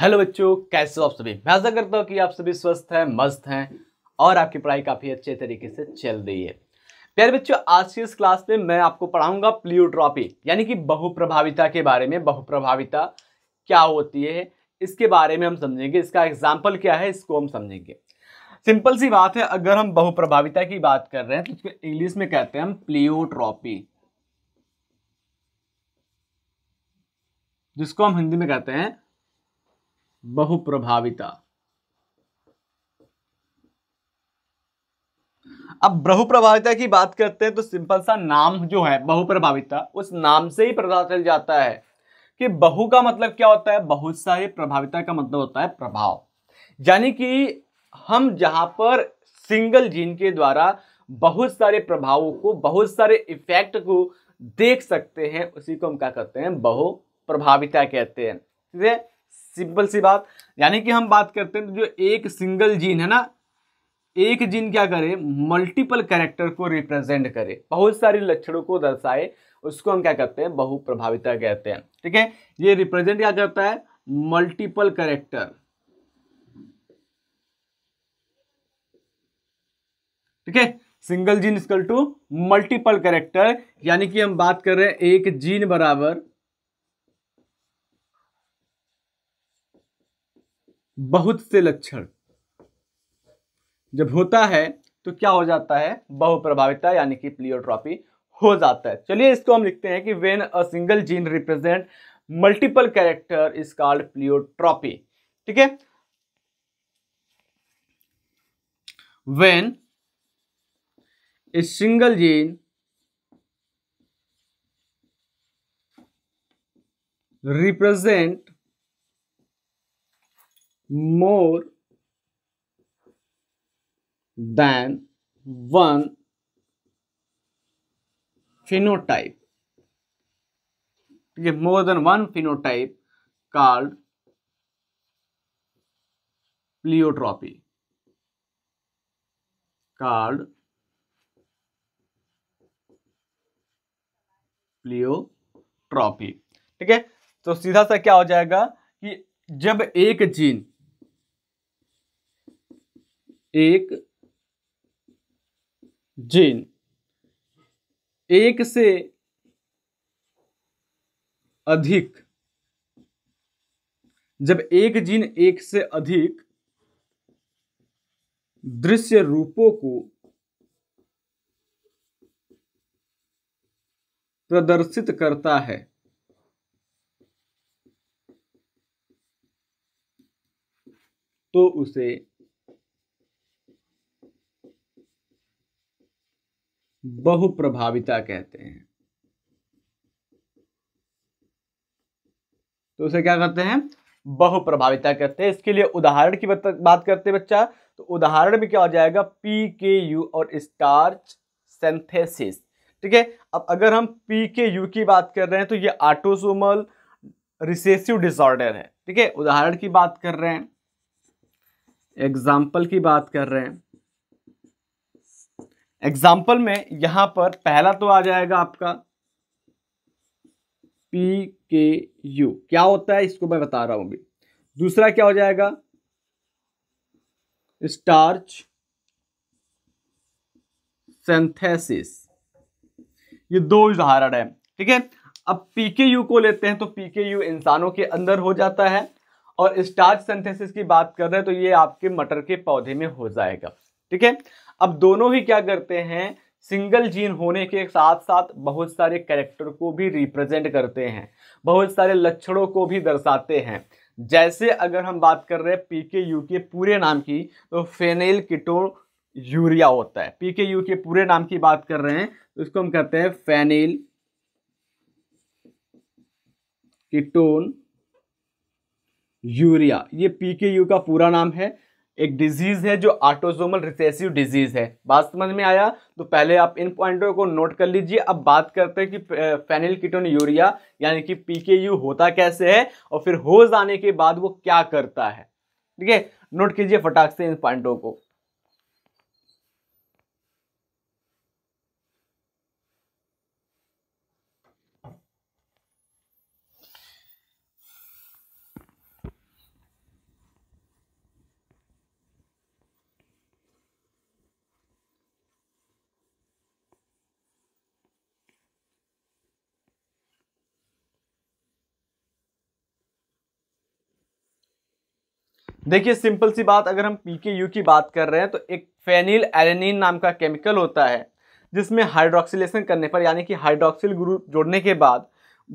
hello बच्चों कैसे हो आप सभी मैं आशा करता हूँ कि आप सभी स्वस्थ हैं मस्त हैं और आपकी पढ़ाई काफ़ी अच्छे तरीके से चल रही है प्यारे बच्चों आज की इस क्लास में मैं आपको पढ़ाऊंगा प्लियोट्रॉपी यानी कि बहुप्रभाविता के बारे में बहुप्रभाविता क्या होती है इसके बारे में हम समझेंगे इसका एग्जाम्पल क्या है इसको हम समझेंगे सिंपल सी बात है अगर हम बहुप्रभाविता की बात कर रहे हैं तो उसको इंग्लिश में कहते हैं हम प्लियोट्रॉपी जिसको हम हिंदी में कहते हैं बहुप्रभाविता अब बहुप्रभाविता की बात करते हैं तो सिंपल सा नाम जो है बहुप्रभाविता उस नाम से ही पता चल जाता है कि बहु का मतलब क्या होता है बहुत सारे प्रभाविता का मतलब होता है प्रभाव यानी कि हम जहां पर सिंगल जीन के द्वारा बहुत सारे प्रभावों को बहुत सारे इफेक्ट को देख सकते हैं उसी को हम क्या कहते हैं बहु प्रभाविता कहते हैं ठीक है सिंपल सी बात यानी कि हम बात करते हैं तो जो एक सिंगल जीन है ना एक जीन क्या करे मल्टीपल कैरेक्टर को रिप्रेजेंट करे बहुत सारे लक्षणों को दर्शाए उसको हम क्या कहते हैं बहुप्रभाविता कहते हैं ठीक है ये रिप्रेजेंट क्या करता है मल्टीपल कैरेक्टर ठीक है single gene skull to multiple character यानी कि हम बात कर रहे हैं एक जीन बराबर बहुत से लक्षण जब होता है तो क्या हो जाता है बहुप्रभाविता यानी कि प्लियोट्रॉपी हो जाता है चलिए इसको हम लिखते हैं कि when a single gene represent multiple character is called pleiotropy ठीक है when a single gene represent more than one phenotype ठीक है more than one phenotype called pleiotropy called pleiotropy ठीक है तो सीधा सा क्या हो जाएगा कि जब एक जीन एक जिन एक से अधिक जब एक जीन एक से अधिक दृश्य रूपों को प्रदर्शित करता है तो उसे बहुप्रभाविता कहते हैं तो उसे क्या कहते हैं बहुप्रभाविता कहते हैं इसके लिए उदाहरण की बात करते हैं बच्चा तो उदाहरण में क्या हो जाएगा पी के यू और स्टार्च सेंथेसिस ठीक है अब अगर हम पी के यू की बात कर रहे हैं तो ये ऑटोसोमल रिसेसिव डिसऑर्डर है ठीक है उदाहरण की बात कर रहे हैं एग्जाम्पल की बात कर रहे हैं एग्जाम्पल में यहां पर पहला तो आ जाएगा आपका पी के यू क्या होता है इसको मैं बता रहा हूं अभी दूसरा क्या हो जाएगा स्टार्च सेंथेसिस ये दो उदाहरण है ठीक है अब पीके यू को लेते हैं तो पीके यू इंसानों के अंदर हो जाता है और स्टार्च सेंथेसिस की बात कर रहे हैं तो ये आपके मटर के पौधे में हो जाएगा ठीक है अब दोनों ही क्या करते हैं सिंगल जीन होने के साथ साथ बहुत सारे कैरेक्टर को भी रिप्रेजेंट करते हैं बहुत सारे लक्षणों को भी दर्शाते हैं जैसे अगर हम बात कर रहे हैं पी के यू के पूरे नाम की तो फेनेल किटो यूरिया होता है पी के यू के पूरे नाम की बात कर रहे हैं तो इसको हम कहते हैं फेनेल किटोन यूरिया ये पी के यू का पूरा नाम है एक डिजीज़ है जो ऑटोजोमल रिसेसिव डिजीज़ है बात समझ में आया तो पहले आप इन पॉइंटों को नोट कर लीजिए अब बात करते हैं कि फेनिल किटोन यूरिया यानी कि पीकेयू होता कैसे है और फिर होज आने के बाद वो क्या करता है ठीक है नोट कीजिए फटाक से इन पॉइंटों को देखिए सिंपल सी बात अगर हम पी के यू की बात कर रहे हैं तो एक फेनिल एलेनिन नाम का केमिकल होता है जिसमें हाइड्रोक्सीलेशन करने पर यानी कि हाइड्रोक्सिल ग्रुप जोड़ने के बाद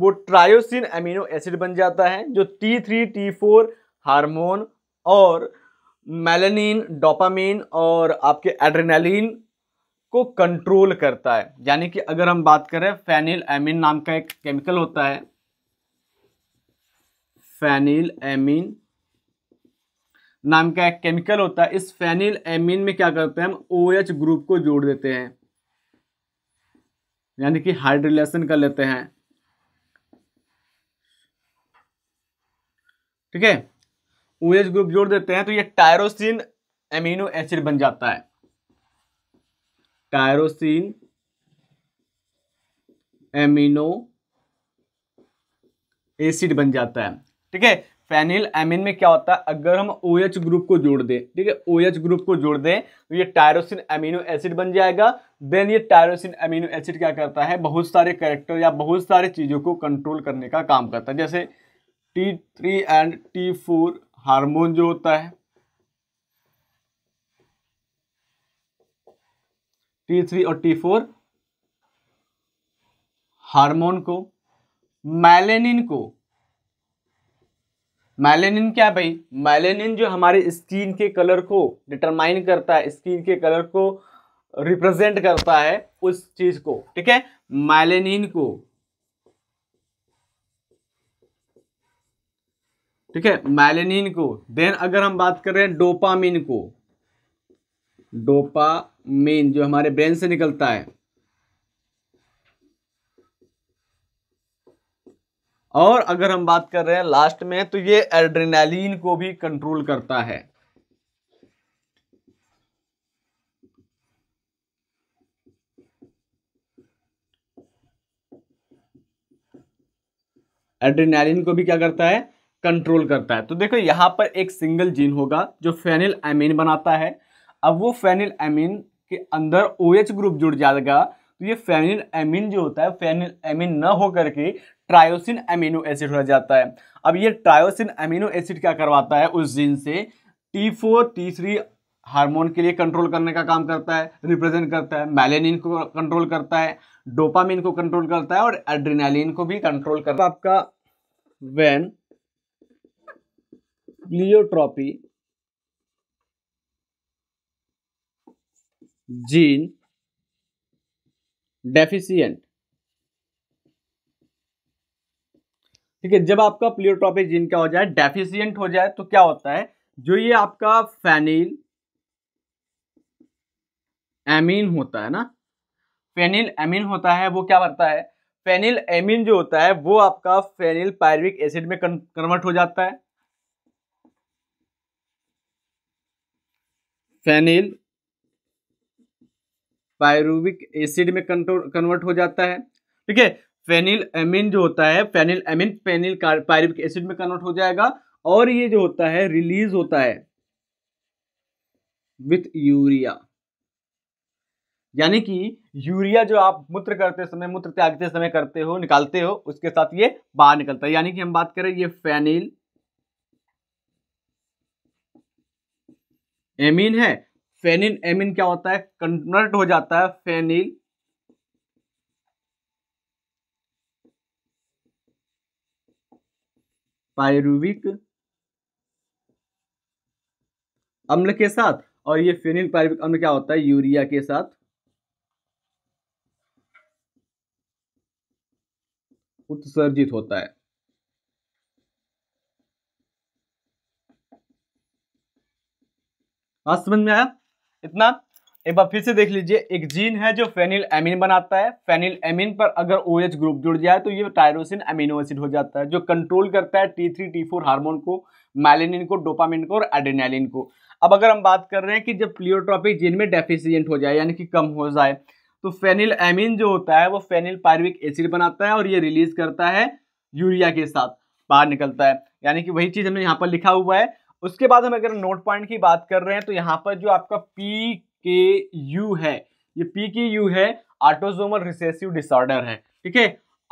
वो ट्रायोसिन एमिनो एसिड बन जाता है जो T three T four hormone और मेलानिन डोपामिन और आपके एड्रेनालिन को कंट्रोल करता है यानी कि अगर हम बात करें फेनिल एमिन नाम का एक केमिकल होता है फेनिल एमिन नाम का एक केमिकल होता है इस फेनिल एमिन में क्या करते हैं हम ओ एच ग्रुप को जोड़ देते हैं यानी कि हाइड्रिलेशन कर लेते हैं ठीक है ओ एच ग्रुप जोड़ देते हैं तो ये टायरोसिन एमिनो एसिड बन जाता है टायरोसिन एमिनो एसिड बन जाता है ठीक है फेनिल एमिन में क्या होता है अगर हम ओ OH ग्रुप को जोड़ दें ठीक है ओ OH ग्रुप को जोड़ दें तो ये टायरोसिन एमिनो एसिड बन जाएगा देन ये टायरोसिन एमिनो एसिड क्या करता है बहुत सारे करेक्टर या बहुत सारे चीज़ों को कंट्रोल करने का काम करता है जैसे T three and T four hormone जो होता है टी थ्री और टी फोर हार्मोन को मैलेनिन को मैलेनिन क्या भाई मैलेनिन जो हमारे स्किन के कलर को डिटरमाइन करता है स्किन के कलर को रिप्रेजेंट करता है उस चीज को ठीक है मैलेनिन को ठीक है मैलेनिन को देन अगर हम बात कर रहे हैं डोपामिन को डोपामिन जो हमारे ब्रेन से निकलता है और अगर हम बात कर रहे हैं लास्ट में तो ये एड्रेनालिन को भी कंट्रोल करता है एड्रेनालिन को भी क्या करता है कंट्रोल करता है तो देखो यहां पर एक सिंगल जीन होगा जो फेनिल एमिन बनाता है अब वो फेनिल एमिन के अंदर ओएच OH ग्रुप जुड़ जाएगा तो ये फेनिल एमिन जो होता है फेनिल एमिन न होकर के ट्रायोसिन अमीनो एसिड हो जाता है अब ये ट्रायोसिन अमीनो एसिड क्या करवाता है उस जीन से T four T three hormone के लिए कंट्रोल करने का काम करता है रिप्रेजेंट करता है मैलेनिन को कंट्रोल करता है डोपामिन को कंट्रोल करता है और एड्रीनालिन को भी कंट्रोल करता है आपका वेन प्लियोट्रॉपी जीन डेफिशियंट ठीक है जब आपका प्लियोट्रॉपिक जीन क्या हो जाए डेफिशियंट हो जाए तो क्या होता है जो ये आपका फेनिल एमीन होता है ना फेनिल एमीन होता है वो क्या करता है फेनिल एमीन जो होता है वो आपका फेनिल पायरविक एसिड में कन्वर्ट हो जाता है फेनिल पायरुविक एसिड में कन्वर्ट हो जाता है ठीक है फेनिल एमिन जो होता है phenyl amine phenyl pyruvic acid में कन्वर्ट हो जाएगा और ये जो होता है रिलीज होता है विथ यूरिया यानी कि यूरिया जो आप मूत्र करते समय मूत्र त्यागते समय करते हो निकालते हो उसके साथ ये बाहर निकलता है यानी कि हम बात करें ये फेनिल एमिन है फेनिल एमिन क्या होता है कन्वर्ट हो जाता है फेनिल पायरुविक अम्ल के साथ और ये फिनिल पायरुविक अम्ल क्या होता है यूरिया के साथ उत्सर्जित होता है बात समझ में आया इतना एक बार फिर से देख लीजिए एक जीन है जो फेनिल एमिन बनाता है फेनिल एमिन पर अगर ओ OH ग्रुप जुड़ जाए तो ये टायरोसिन एमिनो एसिड हो जाता है जो कंट्रोल करता है T three T four hormone को मैलिनिन को डोपामिन को और एडेनालिन को अब अगर हम बात कर रहे हैं कि जब प्लियोट्रॉपिक जीन में डेफिशियंट हो जाए यानी कि कम हो जाए तो फेनिल एमिन जो होता है वो फेनिल पायरविक एसिड बनाता है और ये रिलीज करता है यूरिया के साथ बाहर निकलता है यानी कि वही चीज़ हमने यहाँ पर लिखा हुआ है उसके बाद हम अगर नोट पॉइंट की बात कर रहे हैं तो यहाँ पर जो आपका पी के यू है ये पी के यू है ऑटोजोमल रिसेसिव डिसऑर्डर है ठीक है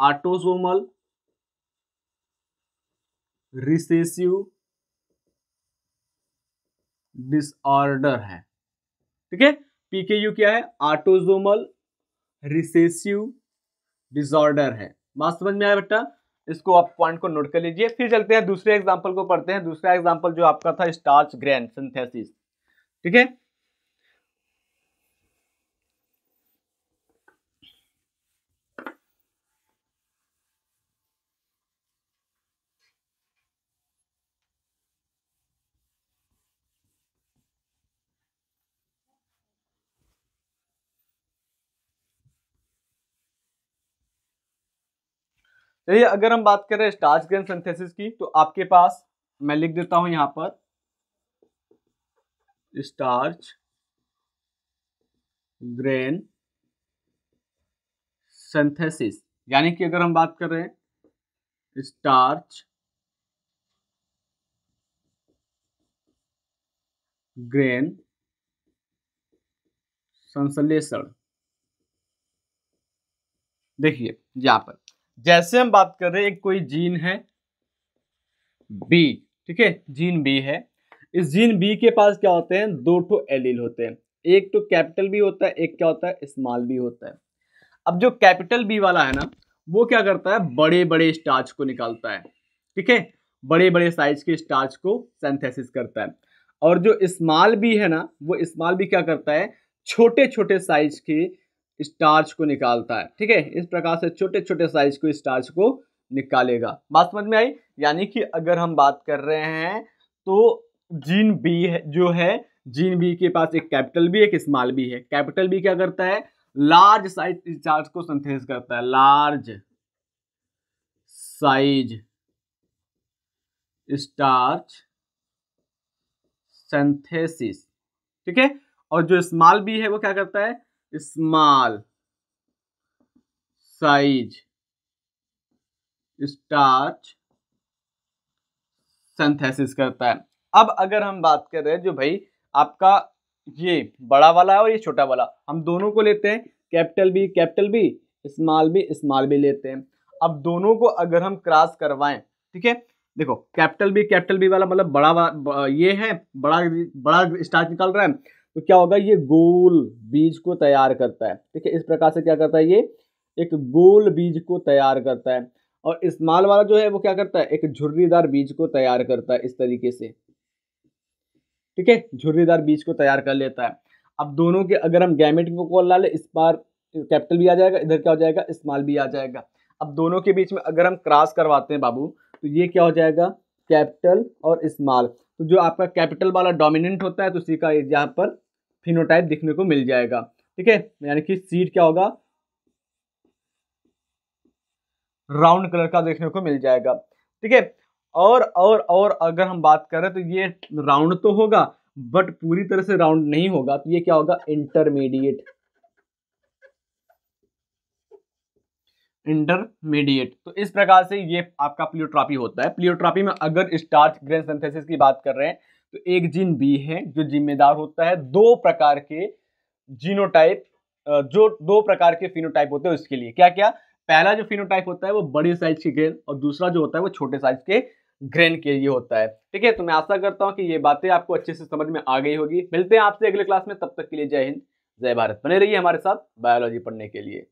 ऑटोजोमल रिसेसिव डिसऑर्डर है ठीक है यू क्या है ऑटोजोमल रिसेसिव डिसऑर्डर है बात समझ में आया बेटा इसको आप पॉइंट को नोट कर लीजिए फिर चलते हैं दूसरे एग्जाम्पल को पढ़ते हैं दूसरा एग्जाम्पल जो आपका था स्टार्च ग्रैंड सिंथेसिस ठीक है चलिए अगर हम बात करें स्टार्च ग्रेन सिंथेसिस की तो आपके पास मैं लिख देता हूं यहां पर स्टार्च ग्रेन सिंथेसिस यानी कि अगर हम बात करें स्टार्च ग्रेन संश्लेषण देखिए यहां पर जैसे हम बात कर रहे हैं एक कोई जीन है बी ठीक है जीन बी है इस जीन बी के पास क्या होते हैं दो टो एलील होते हैं एक तो कैपिटल बी होता है एक क्या होता है स्मॉल बी होता है अब जो कैपिटल बी वाला है ना वो क्या करता है बड़े बड़े स्टार्च को निकालता है ठीक है बड़े बड़े साइज के स्टार्च को सेंथेसिस करता है और जो स्मॉल बी है ना वो स्मॉल बी क्या करता है छोटे छोटे साइज के स्टार्च को निकालता है ठीक है इस प्रकार से छोटे छोटे साइज को स्टार्च को निकालेगा बात समझ में आई यानी कि अगर हम बात कर रहे हैं तो जीन बी है जो है जीन बी के पास एक कैपिटल बी एक स्मॉल बी है कैपिटल बी क्या करता है लार्ज साइज स्टार्च को संथेस करता है लार्ज साइज स्टार्च संथेसिस ठीक है और जो स्मॉल बी है वो क्या करता है स्मॉल साइज स्टार्च सिंथेसिस करता है अब अगर हम बात कर रहे हैं जो भाई आपका ये बड़ा वाला है और ये छोटा वाला हम दोनों को लेते हैं capital B capital B small B small B लेते हैं अब दोनों को अगर हम क्रॉस करवाएं ठीक है देखो कैपिटल बी कैपिटल बी वाला मतलब बड़ा वा, ये है बड़ा बड़ा स्टार्च निकल रहा है तो क्या होगा ये गोल बीज को तैयार करता है ठीक है इस प्रकार से क्या करता है ये एक गोल बीज को तैयार करता है और इस्तेमाल वाला जो है वो क्या करता है एक झुर्रीदार बीज को तैयार करता है इस तरीके से ठीक है झुर्रीदार बीज को तैयार कर लेता है अब दोनों के अगर हम गैमेट को कॉल ले इस बार कैपिटल भी आ जाएगा इधर क्या हो जाएगा इस्माल भी आ जाएगा अब दोनों के बीच में अगर हम क्रॉस करवाते हैं बाबू तो ये क्या हो जाएगा कैपिटल और इस्माल तो जो आपका कैपिटल वाला डोमिनेंट होता है तो सी का यहाँ पर फिनोटाइप दिखने को मिल जाएगा ठीक है यानी कि सीड क्या होगा राउंड कलर का देखने को मिल जाएगा ठीक है और और और अगर हम बात करें तो ये राउंड तो होगा बट पूरी तरह से राउंड नहीं होगा तो ये क्या होगा इंटरमीडिएट इंटरमीडिएट तो इस प्रकार से ये आपका प्लियोट्रॉपी होता है प्लियोट्रॉपी में अगर स्टार्च ग्रेन सिंथेसिस की बात कर रहे हैं तो एक जीन बी है जो जिम्मेदार होता है दो प्रकार के जीनोटाइप जो दो प्रकार के फिनोटाइप होते हैं उसके लिए क्या क्या पहला जो फिनोटाइप होता है वो बड़ी साइज के ग्रेन और दूसरा जो होता है वो छोटे साइज के ग्रेन के लिए होता है ठीक है तो मैं आशा करता हूँ कि ये बातें आपको अच्छे से समझ में आ गई होगी मिलते हैं आपसे अगले क्लास में तब तक के लिए जय हिंद जय भारत बने रहिए हमारे साथ बायोलॉजी पढ़ने के लिए